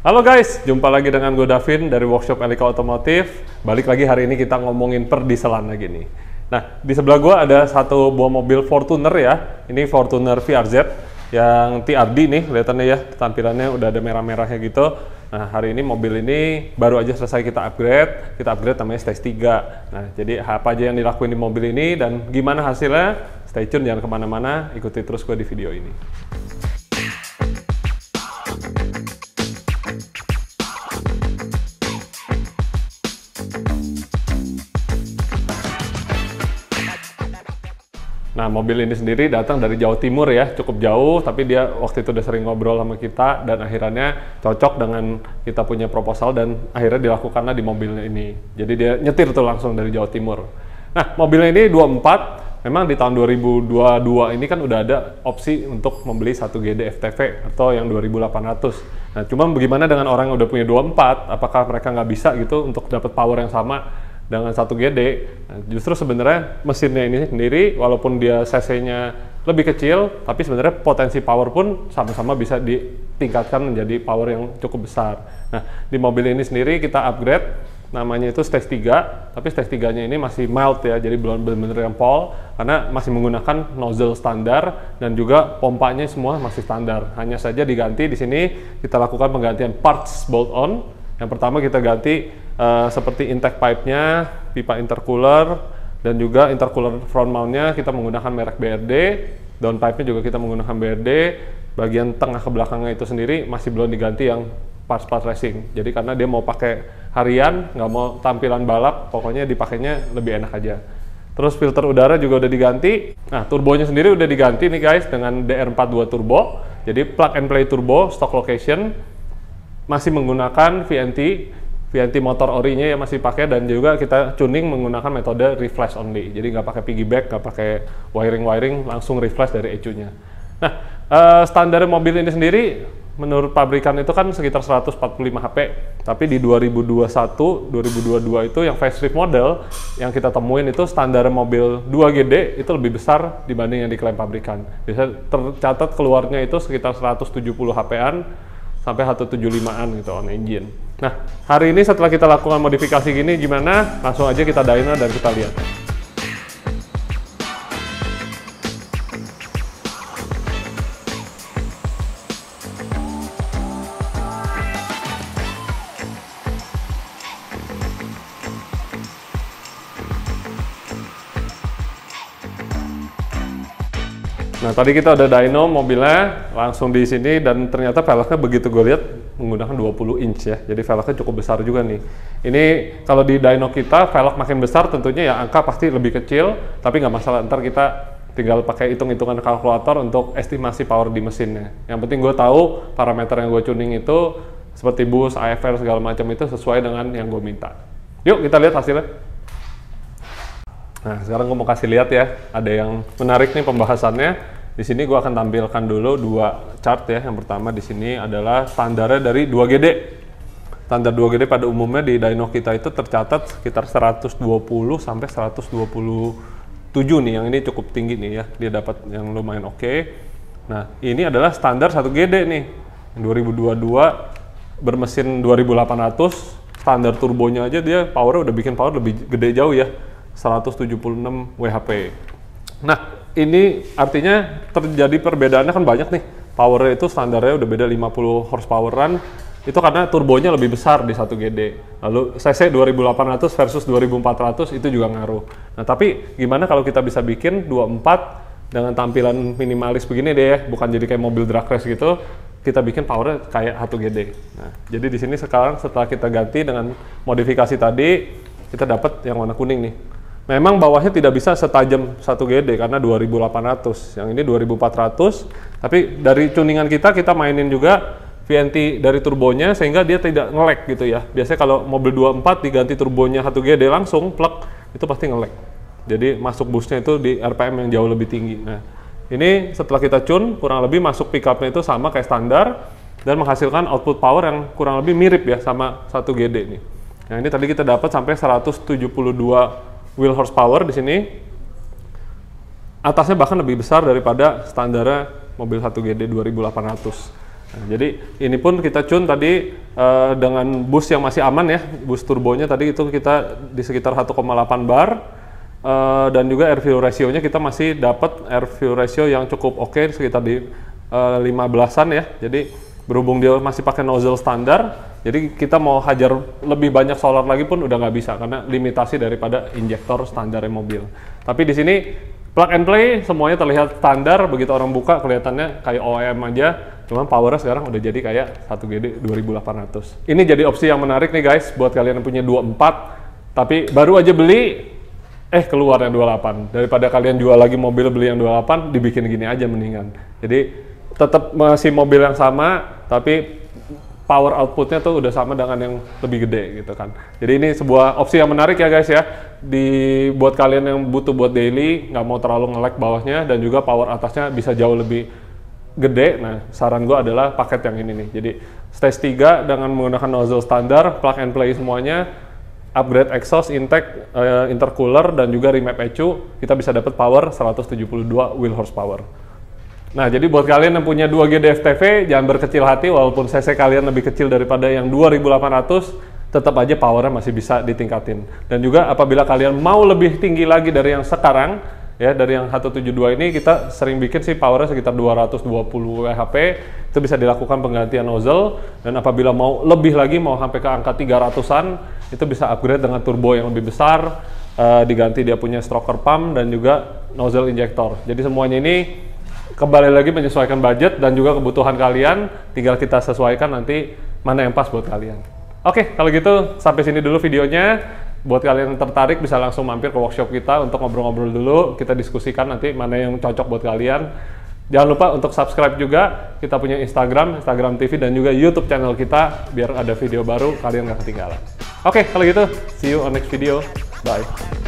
Halo guys, jumpa lagi dengan gue Davin dari Workshop Elika Otomotif. Balik lagi hari ini kita ngomongin perdisalan lagi nih. Nah, di sebelah gue ada satu buah mobil Fortuner ya. Ini Fortuner VRZ yang TRD nih, kelihatannya ya tampilannya udah ada merah-merahnya gitu. Nah, hari ini mobil ini baru aja selesai kita upgrade. Kita upgrade namanya stage 3. Nah, jadi apa aja yang dilakuin di mobil ini dan gimana hasilnya? Stay tune jangan kemana-mana, ikuti terus gue di video ini. Nah, mobil ini sendiri datang dari Jawa Timur ya, cukup jauh, tapi dia waktu itu udah sering ngobrol sama kita dan akhirnya cocok dengan kita punya proposal dan akhirnya dilakukanlah di mobilnya ini. Jadi dia nyetir tuh langsung dari Jawa Timur. Nah, mobilnya ini 24, memang di tahun 2022 ini kan udah ada opsi untuk membeli 1 GD FTV atau yang 2800. Nah, cuma bagaimana dengan orang yang udah punya 24, apakah mereka nggak bisa gitu untuk dapat power yang sama? dengan satu GD nah, justru sebenarnya mesinnya ini sendiri walaupun dia cc-nya lebih kecil tapi sebenarnya potensi power pun sama-sama bisa ditingkatkan menjadi power yang cukup besar nah di mobil ini sendiri kita upgrade namanya itu stage 3 tapi stage 3 nya ini masih mild ya jadi belum benar-benar yang pol karena masih menggunakan nozzle standar dan juga pompanya semua masih standar hanya saja diganti di sini kita lakukan penggantian parts bolt on yang pertama kita ganti Eh, seperti intake pipe-nya, pipa intercooler, dan juga intercooler front mount-nya kita menggunakan merek BRD, downpipe-nya juga kita menggunakan BRD, bagian tengah ke belakangnya itu sendiri masih belum diganti yang parts-part racing. Jadi karena dia mau pakai harian, nggak mau tampilan balap, pokoknya dipakainya lebih enak aja. Terus filter udara juga udah diganti. Nah, turbonya sendiri udah diganti nih guys dengan DR42 turbo. Jadi plug and play turbo stock location masih menggunakan VNT VNT motor orinya ya masih pakai dan juga kita tuning menggunakan metode reflash only. Jadi nggak pakai piggyback, nggak pakai wiring-wiring, langsung reflash dari ECU-nya. Nah, eh, standar mobil ini sendiri menurut pabrikan itu kan sekitar 145 HP, tapi di 2021, 2022 itu yang facelift model yang kita temuin itu standar mobil 2GD itu lebih besar dibanding yang diklaim pabrikan. Bisa tercatat keluarnya itu sekitar 170 HP-an sampai 175-an gitu on engine. Nah, hari ini setelah kita lakukan modifikasi gini gimana? Langsung aja kita dyno dan kita lihat. Nah tadi kita udah dyno mobilnya langsung di sini dan ternyata velgnya begitu gue lihat menggunakan 20 inch ya. Jadi velgnya cukup besar juga nih. Ini kalau di dyno kita velg makin besar tentunya ya angka pasti lebih kecil. Tapi nggak masalah ntar kita tinggal pakai hitung-hitungan kalkulator untuk estimasi power di mesinnya. Yang penting gue tahu parameter yang gue tuning itu seperti bus, IFR segala macam itu sesuai dengan yang gue minta. Yuk kita lihat hasilnya. Nah, sekarang gue mau kasih lihat ya, ada yang menarik nih pembahasannya. Di sini gue akan tampilkan dulu dua chart ya. Yang pertama di sini adalah standarnya dari 2GD. Standar 2GD pada umumnya di dyno kita itu tercatat sekitar 120 sampai 127 nih. Yang ini cukup tinggi nih ya. Dia dapat yang lumayan oke. Okay. Nah, ini adalah standar 1GD nih. 2022 bermesin 2800 standar turbonya aja dia power udah bikin power lebih gede jauh ya 176 WHP. Nah, ini artinya terjadi perbedaannya kan banyak nih. Powernya itu standarnya udah beda 50 horsepoweran. Itu karena turbonya lebih besar di 1 GD. Lalu CC 2800 versus 2400 itu juga ngaruh. Nah, tapi gimana kalau kita bisa bikin 24 dengan tampilan minimalis begini deh ya, bukan jadi kayak mobil drag race gitu, kita bikin powernya kayak 1 GD. Nah, jadi di sini sekarang setelah kita ganti dengan modifikasi tadi, kita dapat yang warna kuning nih. Memang bawahnya tidak bisa setajam 1 GD karena 2800. Yang ini 2400, tapi dari tuningan kita kita mainin juga VNT dari turbonya sehingga dia tidak ngelek gitu ya. Biasanya kalau mobil 24 diganti turbonya 1 GD langsung plek itu pasti ngelek. Jadi masuk busnya itu di RPM yang jauh lebih tinggi. Nah, ini setelah kita cun kurang lebih masuk pickupnya itu sama kayak standar dan menghasilkan output power yang kurang lebih mirip ya sama 1 GD nih. Nah, ini tadi kita dapat sampai 172 wheel horsepower di sini atasnya bahkan lebih besar daripada standar mobil 1GD 2800. Nah, jadi ini pun kita cun tadi uh, dengan bus yang masih aman ya, bus turbonya tadi itu kita di sekitar 1,8 bar uh, dan juga air fuel ratio-nya kita masih dapat air fuel ratio yang cukup oke okay, sekitar di uh, eh, 15-an ya. Jadi berhubung dia masih pakai nozzle standar, jadi kita mau hajar lebih banyak solar lagi pun udah nggak bisa karena limitasi daripada injektor standar mobil. Tapi di sini plug and play semuanya terlihat standar, begitu orang buka kelihatannya kayak OEM aja, cuman powernya sekarang udah jadi kayak 1 GD 2800. Ini jadi opsi yang menarik nih guys buat kalian yang punya 24 tapi baru aja beli eh keluar yang 28 daripada kalian jual lagi mobil beli yang 28 dibikin gini aja mendingan. Jadi tetap masih mobil yang sama tapi power outputnya tuh udah sama dengan yang lebih gede gitu kan. Jadi ini sebuah opsi yang menarik ya guys ya. Di buat kalian yang butuh buat daily, nggak mau terlalu ngelag bawahnya dan juga power atasnya bisa jauh lebih gede. Nah, saran gue adalah paket yang ini nih. Jadi stage 3 dengan menggunakan nozzle standar, plug and play semuanya, upgrade exhaust, intake, uh, intercooler dan juga remap ECU, kita bisa dapat power 172 wheel horsepower. Nah, jadi buat kalian yang punya 2 GDF TV, jangan berkecil hati walaupun CC kalian lebih kecil daripada yang 2800, tetap aja powernya masih bisa ditingkatin. Dan juga apabila kalian mau lebih tinggi lagi dari yang sekarang, ya dari yang 172 ini kita sering bikin sih powernya sekitar 220 WHP itu bisa dilakukan penggantian nozzle dan apabila mau lebih lagi mau sampai ke angka 300-an itu bisa upgrade dengan turbo yang lebih besar uh, diganti dia punya stroker pump dan juga nozzle injector jadi semuanya ini kembali lagi menyesuaikan budget dan juga kebutuhan kalian tinggal kita sesuaikan nanti mana yang pas buat kalian oke kalau gitu sampai sini dulu videonya buat kalian yang tertarik bisa langsung mampir ke workshop kita untuk ngobrol-ngobrol dulu kita diskusikan nanti mana yang cocok buat kalian jangan lupa untuk subscribe juga kita punya Instagram Instagram TV dan juga YouTube channel kita biar ada video baru kalian nggak ketinggalan oke kalau gitu see you on next video bye